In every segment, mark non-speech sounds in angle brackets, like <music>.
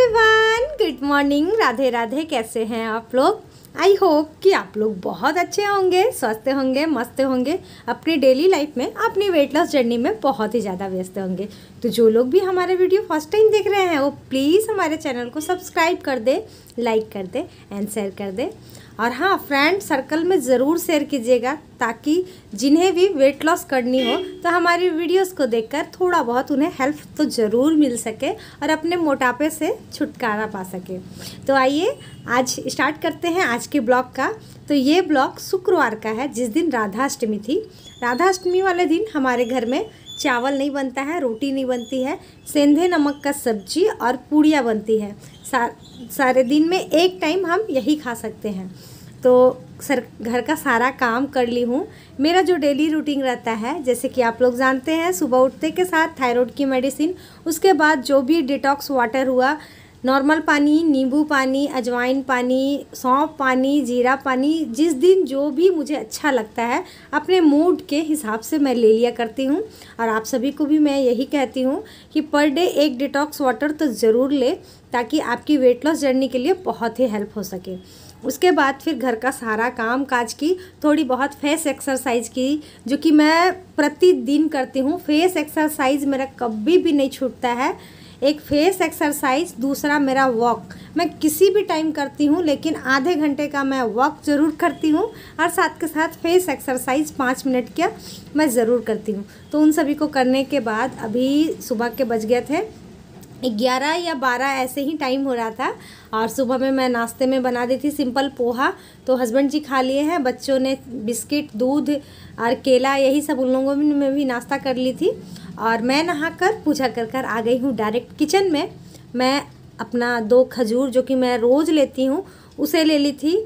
everyone good morning Radhe Radhe कैसे हैं आप लोग आई होप कि आप लोग बहुत अच्छे होंगे स्वस्थ होंगे मस्त होंगे अपनी डेली लाइफ में अपनी वेट लॉस जर्नी में बहुत ही ज़्यादा व्यस्त होंगे तो जो लोग भी हमारे वीडियो फर्स्ट टाइम देख रहे हैं वो प्लीज़ हमारे चैनल को सब्सक्राइब कर दे लाइक कर दे एंड शेयर कर दे और हाँ फ्रेंड सर्कल में ज़रूर शेयर कीजिएगा ताकि जिन्हें भी वेट लॉस करनी हो तो हमारी वीडियोस को देखकर थोड़ा बहुत उन्हें हेल्प तो ज़रूर मिल सके और अपने मोटापे से छुटकारा पा सके तो आइए आज स्टार्ट करते हैं आज के ब्लॉग का तो ये ब्लॉग शुक्रवार का है जिस दिन राधाअष्टमी थी राधाअष्टमी वाले दिन हमारे घर में चावल नहीं बनता है रोटी नहीं बनती है सेंधे नमक का सब्जी और पूड़िया बनती है सा, सारे दिन में एक टाइम हम यही खा सकते हैं तो सर घर का सारा काम कर ली हूँ मेरा जो डेली रूटीन रहता है जैसे कि आप लोग जानते हैं सुबह उठते के साथ थायराइड की मेडिसिन उसके बाद जो भी डिटॉक्स वाटर हुआ नॉर्मल पानी नींबू पानी अजवाइन पानी सौंफ पानी जीरा पानी जिस दिन जो भी मुझे अच्छा लगता है अपने मूड के हिसाब से मैं ले लिया करती हूँ और आप सभी को भी मैं यही कहती हूँ कि पर डे एक डिटॉक्स वाटर तो ज़रूर ले ताकि आपकी वेट लॉस जर्नी के लिए बहुत ही हेल्प हो सके उसके बाद फिर घर का सारा काम काज की थोड़ी बहुत फेस एक्सरसाइज की जो कि मैं प्रतिदिन करती हूँ फेस एक्सरसाइज मेरा कभी भी नहीं छूटता है एक फेस एक्सरसाइज दूसरा मेरा वॉक मैं किसी भी टाइम करती हूँ लेकिन आधे घंटे का मैं वॉक ज़रूर करती हूँ और साथ के साथ फेस एक्सरसाइज पाँच मिनट का मैं ज़रूर करती हूँ तो उन सभी को करने के बाद अभी सुबह के बज गए थे ग्यारह या बारह ऐसे ही टाइम हो रहा था और सुबह में मैं नाश्ते में बना दी थी सिंपल पोहा तो हस्बैंड जी खा लिए हैं बच्चों ने बिस्किट दूध और केला यही सब उन लोगों में भी नाश्ता कर ली थी और मैं नहा कर पूजा कर कर आ गई हूँ डायरेक्ट किचन में मैं अपना दो खजूर जो कि मैं रोज़ लेती हूँ उसे ले ली थी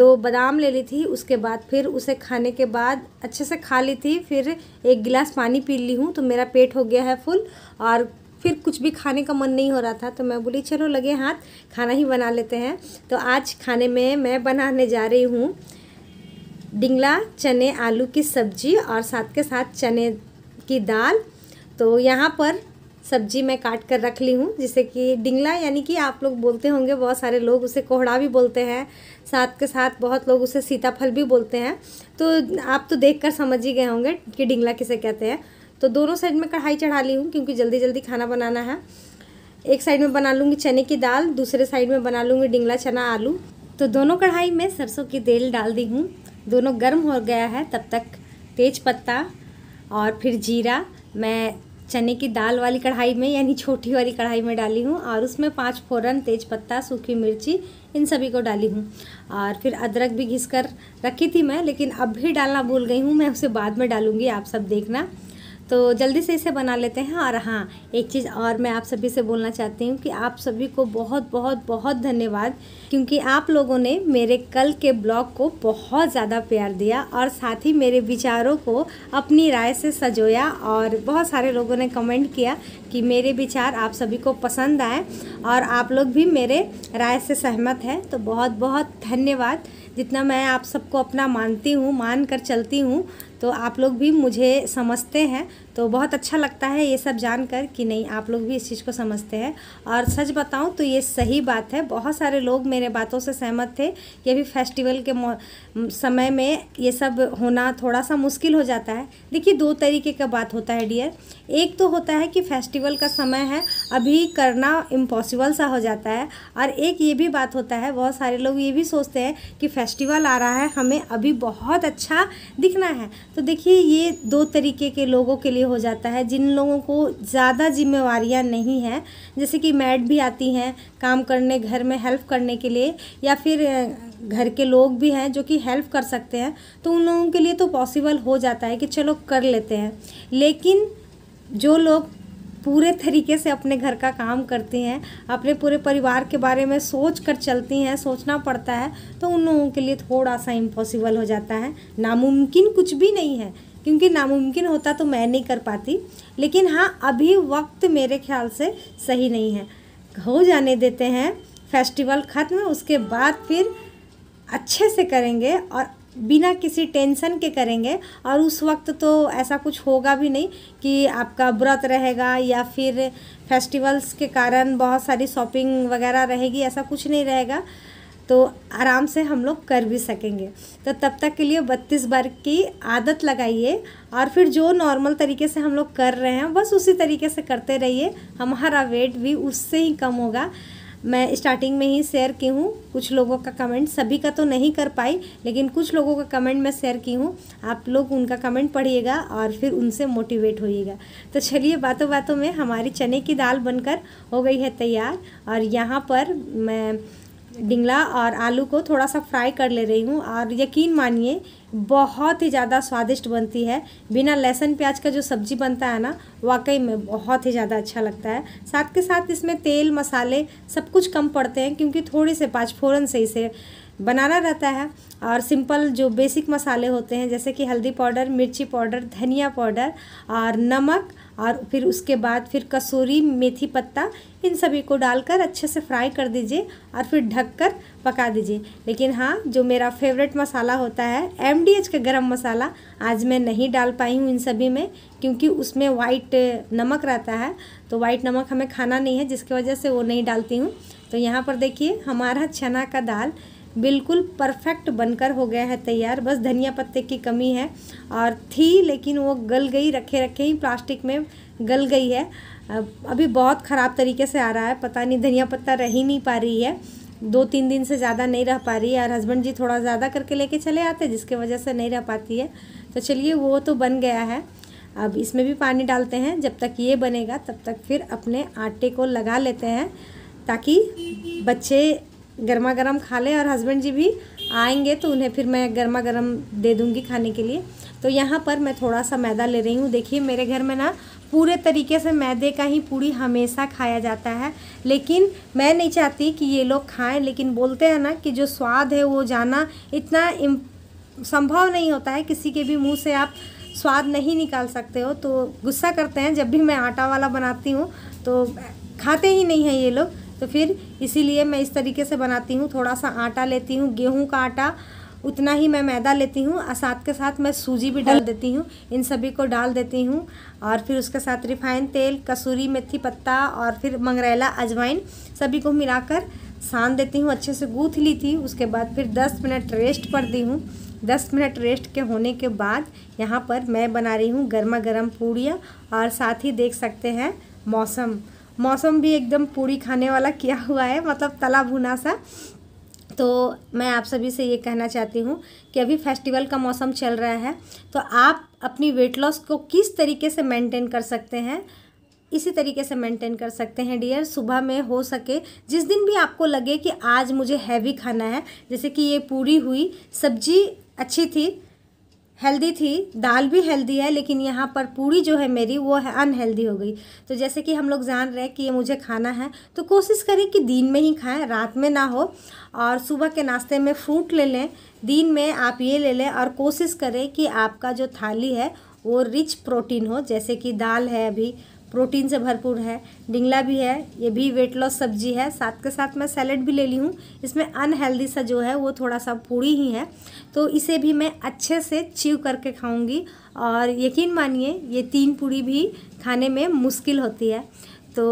दो बादाम ले ली थी उसके बाद फिर उसे खाने के बाद अच्छे से खा ली थी फिर एक गिलास पानी पी ली हूँ तो मेरा पेट हो गया है फुल और फिर कुछ भी खाने का मन नहीं हो रहा था तो मैं बोली चलो लगे हाथ खाना ही बना लेते हैं तो आज खाने में मैं बनाने जा रही हूँ डिंगला चने आलू की सब्जी और साथ के साथ चने की दाल तो यहाँ पर सब्जी मैं काट कर रख ली हूँ जिसे कि डिंगला यानी कि आप लोग बोलते होंगे बहुत सारे लोग उसे कोहड़ा भी बोलते हैं साथ के साथ बहुत लोग उसे सीताफल भी बोलते हैं तो आप तो देख कर समझ ही गए होंगे कि डिंगला किसे कहते हैं तो दोनों साइड में कढ़ाई चढ़ा ली हूँ क्योंकि जल्दी जल्दी खाना बनाना है एक साइड में बना लूँगी चने की दाल दूसरे साइड में बना लूँगी डिंगला चना आलू तो दोनों कढ़ाई में सरसों की तेल डाल दी हूँ दोनों गर्म हो गया है तब तक तेज पत्ता और फिर जीरा मैं चने की दाल वाली कढ़ाई में यानी छोटी वाली कढ़ाई में डाली हूँ और उसमें पाँच फोरन तेज पत्ता सूखी मिर्ची इन सभी को डाली हूँ और फिर अदरक भी घिस कर रखी थी मैं लेकिन अब भी डालना भूल गई हूँ मैं उसे बाद में डालूँगी आप सब देखना तो जल्दी से इसे बना लेते हैं और हाँ एक चीज़ और मैं आप सभी से बोलना चाहती हूँ कि आप सभी को बहुत बहुत बहुत धन्यवाद क्योंकि आप लोगों ने मेरे कल के ब्लॉग को बहुत ज़्यादा प्यार दिया और साथ ही मेरे विचारों को अपनी राय से सजोया और बहुत सारे लोगों ने कमेंट किया कि मेरे विचार आप सभी को पसंद आए और आप लोग भी मेरे राय से सहमत हैं तो बहुत बहुत धन्यवाद जितना मैं आप सबको अपना मानती हूँ मान कर चलती हूँ तो आप लोग भी मुझे समझते हैं तो बहुत अच्छा लगता है ये सब जानकर कि नहीं आप लोग भी इस चीज़ को समझते हैं और सच बताऊं तो ये सही बात है बहुत सारे लोग मेरे बातों से सहमत थे कि अभी फेस्टिवल के समय में ये सब होना थोड़ा सा मुश्किल हो जाता है देखिए दो तरीके का बात होता है डियर एक तो होता है कि फेस्टिवल का समय है अभी करना इम्पॉसिबल सा हो जाता है और एक ये भी बात होता है बहुत सारे लोग ये भी सोचते हैं कि फेस्टिवल आ रहा है हमें अभी बहुत अच्छा दिखना है तो देखिए ये दो तरीके के लोगों के लिए हो जाता है जिन लोगों को ज़्यादा जिम्मेवार नहीं हैं जैसे कि मैड भी आती हैं काम करने घर में हेल्प करने के लिए या फिर घर के लोग भी हैं जो कि हेल्प कर सकते हैं तो उन लोगों के लिए तो पॉसिबल हो जाता है कि चलो कर लेते हैं लेकिन जो लोग पूरे तरीके से अपने घर का काम करती हैं अपने पूरे परिवार के बारे में सोच कर चलती हैं सोचना पड़ता है तो उन लोगों के लिए थोड़ा सा इम्पॉसिबल हो जाता है नामुमकिन कुछ भी नहीं है क्योंकि नामुमकिन होता तो मैं नहीं कर पाती लेकिन हाँ अभी वक्त मेरे ख्याल से सही नहीं है हो जाने देते हैं फेस्टिवल ख़त्म उसके बाद फिर अच्छे से करेंगे और बिना किसी टेंशन के करेंगे और उस वक्त तो ऐसा कुछ होगा भी नहीं कि आपका व्रत तो रहेगा या फिर फेस्टिवल्स के कारण बहुत सारी शॉपिंग वगैरह रहेगी ऐसा कुछ नहीं रहेगा तो आराम से हम लोग कर भी सकेंगे तो तब तक के लिए बत्तीस बार की आदत लगाइए और फिर जो नॉर्मल तरीके से हम लोग कर रहे हैं बस उसी तरीके से करते रहिए हमारा वेट भी उससे ही कम होगा मैं स्टार्टिंग में ही शेयर की हूँ कुछ लोगों का कमेंट सभी का तो नहीं कर पाई लेकिन कुछ लोगों का कमेंट मैं शेयर की हूँ आप लोग उनका कमेंट पढ़िएगा और फिर उनसे मोटिवेट होइएगा तो चलिए बातों बातों में हमारी चने की दाल बनकर हो गई है तैयार और यहाँ पर मैं डिंगला और आलू को थोड़ा सा फ्राई कर ले रही हूँ और यकीन मानिए बहुत ही ज़्यादा स्वादिष्ट बनती है बिना लहसुन प्याज का जो सब्ज़ी बनता है ना वाकई में बहुत ही ज़्यादा अच्छा लगता है साथ के साथ इसमें तेल मसाले सब कुछ कम पड़ते हैं क्योंकि थोड़े से पाँच फ़ोरन से इसे बनाना रहता है और सिंपल जो बेसिक मसाले होते हैं जैसे कि हल्दी पाउडर मिर्ची पाउडर धनिया पाउडर और नमक और फिर उसके बाद फिर कसूरी मेथी पत्ता इन सभी को डालकर अच्छे से फ्राई कर दीजिए और फिर ढककर पका दीजिए लेकिन हाँ जो मेरा फेवरेट मसाला होता है एम का गरम मसाला आज मैं नहीं डाल पाई हूँ इन सभी में क्योंकि उसमें वाइट नमक रहता है तो वाइट नमक हमें खाना नहीं है जिसकी वजह से वो नहीं डालती हूँ तो यहाँ पर देखिए हमारा <laughs> चना का दाल बिल्कुल परफेक्ट बनकर हो गया है तैयार बस धनिया पत्ते की कमी है और थी लेकिन वो गल गई रखे रखे ही प्लास्टिक में गल गई है अभी बहुत ख़राब तरीके से आ रहा है पता नहीं धनिया पत्ता रह ही नहीं पा रही है दो तीन दिन से ज़्यादा नहीं रह पा रही है और हस्बैंड जी थोड़ा ज़्यादा करके लेके चले आते जिसके वजह से नहीं रह पाती है तो चलिए वो तो बन गया है अब इसमें भी पानी डालते हैं जब तक ये बनेगा तब तक फिर अपने आटे को लगा लेते हैं ताकि बच्चे गर्मा गर्म खा लें और हस्बैंड जी भी आएंगे तो उन्हें फिर मैं गर्मा गर्म दे दूँगी खाने के लिए तो यहाँ पर मैं थोड़ा सा मैदा ले रही हूँ देखिए मेरे घर में ना पूरे तरीके से मैदे का ही पूड़ी हमेशा खाया जाता है लेकिन मैं नहीं चाहती कि ये लोग खाएं लेकिन बोलते हैं ना कि जो स्वाद है वो जाना इतना संभव नहीं होता है किसी के भी मुंह से आप स्वाद नहीं निकाल सकते हो तो गुस्सा करते हैं जब भी मैं आटा वाला बनाती हूँ तो खाते ही नहीं हैं ये लोग तो फिर इसीलिए मैं इस तरीके से बनाती हूँ थोड़ा सा आटा लेती हूँ गेहूँ का आटा उतना ही मैं मैदा लेती हूँ और साथ के साथ मैं सूजी भी डाल देती हूँ इन सभी को डाल देती हूँ और फिर उसके साथ रिफाइन तेल कसूरी मेथी पत्ता और फिर मंगरेला अजवाइन सभी को मिलाकर सान देती हूँ अच्छे से गूँथ ली थी उसके बाद फिर दस मिनट रेस्ट पर दी हूँ दस मिनट रेस्ट के होने के बाद यहाँ पर मैं बना रही हूँ गर्मा गर्म पूड़ियाँ और साथ ही देख सकते हैं मौसम मौसम भी एकदम पूरी खाने वाला किया हुआ है मतलब तला भुना सा तो मैं आप सभी से ये कहना चाहती हूँ कि अभी फेस्टिवल का मौसम चल रहा है तो आप अपनी वेट लॉस को किस तरीके से मेंटेन कर सकते हैं इसी तरीके से मेंटेन कर सकते हैं डियर सुबह में हो सके जिस दिन भी आपको लगे कि आज मुझे हैवी खाना है जैसे कि ये पूरी हुई सब्जी अच्छी थी हेल्दी थी दाल भी हेल्दी है लेकिन यहाँ पर पूड़ी जो है मेरी वो है अनहेल्दी हो गई तो जैसे कि हम लोग जान रहे हैं कि ये मुझे खाना है तो कोशिश करें कि दिन में ही खाएं रात में ना हो और सुबह के नाश्ते में फ्रूट ले लें दिन में आप ये ले लें और कोशिश करें कि आपका जो थाली है वो रिच प्रोटीन हो जैसे कि दाल है अभी प्रोटीन से भरपूर है डिंगला भी है ये भी वेट लॉस सब्जी है साथ के साथ मैं सैलड भी ले ली हूँ इसमें अनहेल्दी सा जो है वो थोड़ा सा पूड़ी ही है तो इसे भी मैं अच्छे से च्यू करके खाऊंगी और यकीन मानिए ये तीन पूड़ी भी खाने में मुश्किल होती है तो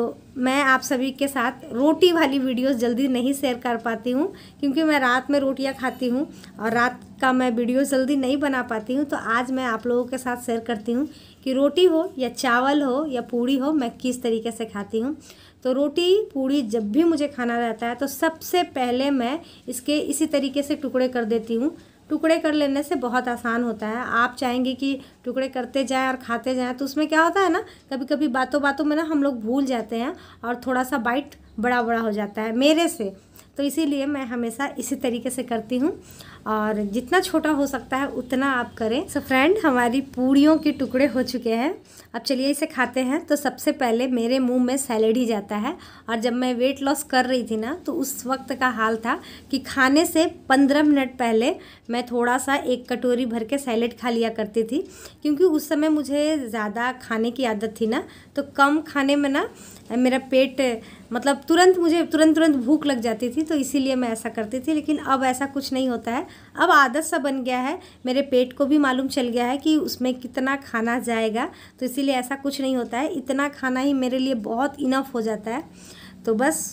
मैं आप सभी के साथ रोटी वाली वीडियोस जल्दी नहीं शेयर कर पाती हूँ क्योंकि मैं रात में रोटियाँ खाती हूँ और रात का मैं वीडियो जल्दी नहीं बना पाती हूँ तो आज मैं आप लोगों के साथ शेयर करती हूँ कि रोटी हो या चावल हो या पूड़ी हो मैं किस तरीके से खाती हूँ तो रोटी पूड़ी जब भी मुझे खाना रहता है तो सबसे पहले मैं इसके इसी तरीके से टुकड़े कर देती हूँ टुकड़े कर लेने से बहुत आसान होता है आप चाहेंगे कि टुकड़े करते जाएं और खाते जाएं तो उसमें क्या होता है ना कभी कभी बातों बातों में ना हम लोग भूल जाते हैं और थोड़ा सा बाइट बड़ा बड़ा हो जाता है मेरे से तो इसीलिए मैं हमेशा इसी तरीके से करती हूँ और जितना छोटा हो सकता है उतना आप करें सो so फ्रेंड हमारी पूड़ियों के टुकड़े हो चुके हैं अब चलिए इसे खाते हैं तो सबसे पहले मेरे मुंह में सैलड ही जाता है और जब मैं वेट लॉस कर रही थी ना तो उस वक्त का हाल था कि खाने से पंद्रह मिनट पहले मैं थोड़ा सा एक कटोरी भर के सैलड खा लिया करती थी क्योंकि उस समय मुझे ज़्यादा खाने की आदत थी ना तो कम खाने में ना मेरा पेट मतलब तुरंत मुझे तुरंत तुरंत भूख लग जाती थी तो इसीलिए मैं ऐसा करती थी लेकिन अब ऐसा कुछ नहीं होता है अब आदत सा बन गया है मेरे पेट को भी मालूम चल गया है कि उसमें कितना खाना जाएगा तो इसीलिए ऐसा कुछ नहीं होता है इतना खाना ही मेरे लिए बहुत इनफ हो जाता है तो बस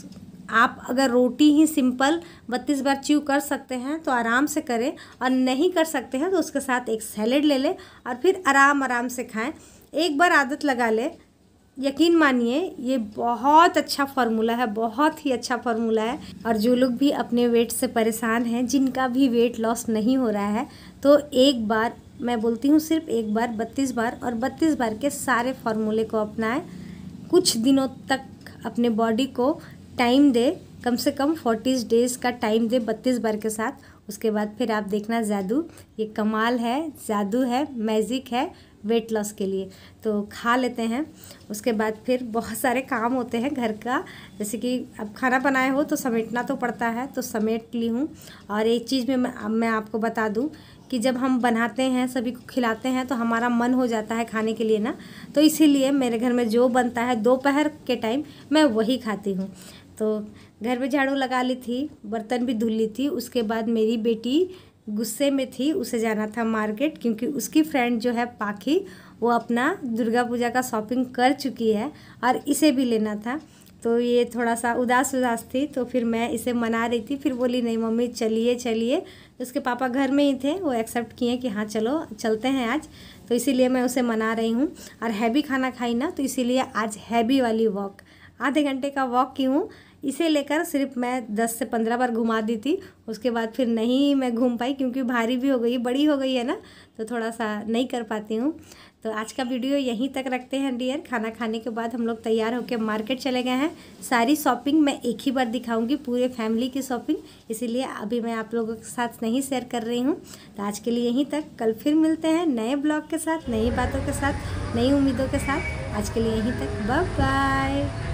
आप अगर रोटी ही सिंपल बत्तीस बार च्यू कर सकते हैं तो आराम से करें और नहीं कर सकते हैं तो उसके साथ एक सैलेड ले लें और फिर आराम आराम से खाएं एक बार आदत लगा ले यकीन मानिए ये बहुत अच्छा फार्मूला है बहुत ही अच्छा फार्मूला है और जो लोग भी अपने वेट से परेशान हैं जिनका भी वेट लॉस नहीं हो रहा है तो एक बार मैं बोलती हूँ सिर्फ एक बार बत्तीस बार और बत्तीस बार के सारे फार्मूले को अपनाएं कुछ दिनों तक अपने बॉडी को टाइम दे कम से कम फोर्टीज डेज़ का टाइम दे बत्तीस बार के साथ उसके बाद फिर आप देखना जादू ये कमाल है जादू है मैजिक है वेट लॉस के लिए तो खा लेते हैं उसके बाद फिर बहुत सारे काम होते हैं घर का जैसे कि अब खाना बनाए हो तो समेटना तो पड़ता है तो समेट ली हूँ और एक चीज़ में मैं आपको बता दूँ कि जब हम बनाते हैं सभी को खिलाते हैं तो हमारा मन हो जाता है खाने के लिए ना तो इसीलिए मेरे घर में जो बनता है दोपहर के टाइम मैं वही खाती हूँ तो घर में झाड़ू लगा ली थी बर्तन भी धुल ली थी उसके बाद मेरी बेटी गुस्से में थी उसे जाना था मार्केट क्योंकि उसकी फ्रेंड जो है पाखी वो अपना दुर्गा पूजा का शॉपिंग कर चुकी है और इसे भी लेना था तो ये थोड़ा सा उदास उदास थी तो फिर मैं इसे मना रही थी फिर बोली नहीं मम्मी चलिए चलिए उसके पापा घर में ही थे वो एक्सेप्ट किए कि हाँ चलो चलते हैं आज तो इसीलिए मैं उसे मना रही हूँ और हैवी खाना खाई ना तो इसीलिए आज हैवी वाली वॉक आधे घंटे का वॉक की हूँ इसे लेकर सिर्फ मैं दस से पंद्रह बार घुमा दी थी उसके बाद फिर नहीं मैं घूम पाई क्योंकि भारी भी हो गई बड़ी हो गई है ना तो थोड़ा सा नहीं कर पाती हूँ तो आज का वीडियो यहीं तक रखते हैं डियर खाना खाने के बाद हम लोग तैयार होकर मार्केट चले गए हैं सारी शॉपिंग मैं एक ही बार दिखाऊंगी पूरे फैमिली की शॉपिंग इसीलिए अभी मैं आप लोगों के साथ नहीं शेयर कर रही हूँ तो आज के लिए यहीं तक कल फिर मिलते हैं नए ब्लॉग के साथ नई बातों के साथ नई उम्मीदों के साथ आज के लिए यहीं तक बाय